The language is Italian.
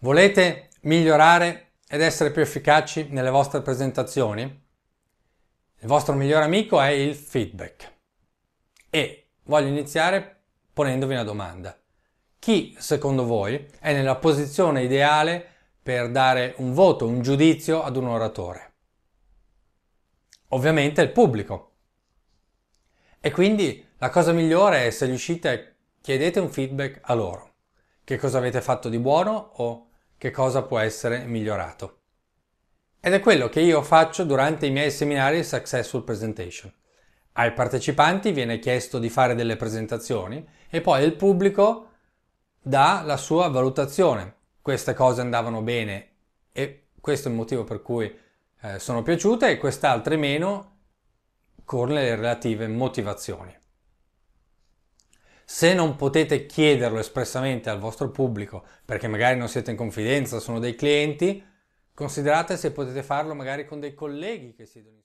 Volete migliorare ed essere più efficaci nelle vostre presentazioni? Il vostro migliore amico è il feedback. E voglio iniziare ponendovi una domanda. Chi secondo voi è nella posizione ideale per dare un voto, un giudizio ad un oratore? Ovviamente il pubblico. E quindi la cosa migliore è se riuscite chiedete un feedback a loro che cosa avete fatto di buono o che cosa può essere migliorato. Ed è quello che io faccio durante i miei seminari Successful Presentation. Ai partecipanti viene chiesto di fare delle presentazioni e poi il pubblico dà la sua valutazione. Queste cose andavano bene e questo è il motivo per cui eh, sono piaciute e quest'altre meno con le relative motivazioni. Se non potete chiederlo espressamente al vostro pubblico, perché magari non siete in confidenza, sono dei clienti, considerate se potete farlo magari con dei colleghi che siedono in